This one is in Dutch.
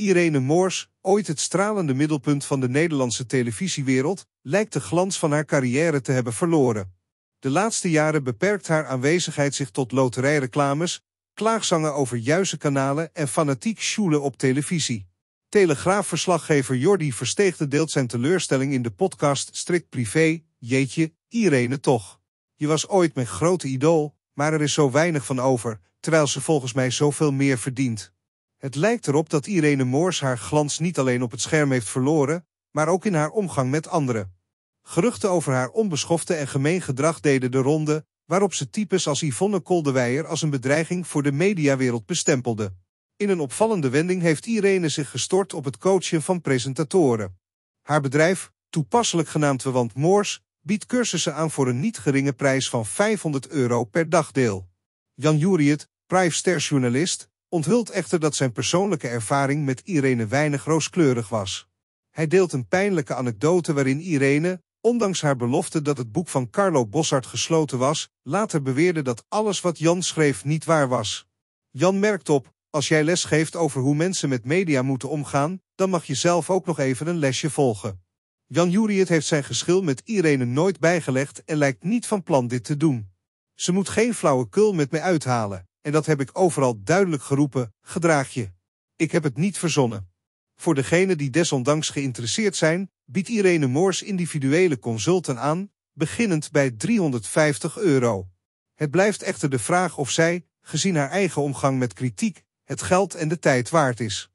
Irene Moors, ooit het stralende middelpunt van de Nederlandse televisiewereld, lijkt de glans van haar carrière te hebben verloren. De laatste jaren beperkt haar aanwezigheid zich tot loterijreclames, klaagzangen over juiste kanalen en fanatiek sjoelen op televisie. Telegraafverslaggever Jordi Versteegde deelt zijn teleurstelling in de podcast Strikt Privé, jeetje, Irene toch. Je was ooit mijn grote idool, maar er is zo weinig van over, terwijl ze volgens mij zoveel meer verdient. Het lijkt erop dat Irene Moors haar glans niet alleen op het scherm heeft verloren, maar ook in haar omgang met anderen. Geruchten over haar onbeschofte en gemeen gedrag deden de ronde, waarop ze types als Yvonne Koldewijer als een bedreiging voor de mediawereld bestempelde. In een opvallende wending heeft Irene zich gestort op het coachen van presentatoren. Haar bedrijf, toepasselijk genaamd Want Moors, biedt cursussen aan voor een niet geringe prijs van 500 euro per dagdeel. Jan Juriet, Privester journalist, onthult echter dat zijn persoonlijke ervaring met Irene weinig rooskleurig was. Hij deelt een pijnlijke anekdote waarin Irene, ondanks haar belofte dat het boek van Carlo Bossart gesloten was, later beweerde dat alles wat Jan schreef niet waar was. Jan merkt op, als jij les geeft over hoe mensen met media moeten omgaan, dan mag je zelf ook nog even een lesje volgen. Jan juriet heeft zijn geschil met Irene nooit bijgelegd en lijkt niet van plan dit te doen. Ze moet geen flauwekul met mij uithalen en dat heb ik overal duidelijk geroepen, gedraag je. Ik heb het niet verzonnen. Voor degenen die desondanks geïnteresseerd zijn, biedt Irene Moors individuele consulten aan, beginnend bij 350 euro. Het blijft echter de vraag of zij, gezien haar eigen omgang met kritiek, het geld en de tijd waard is.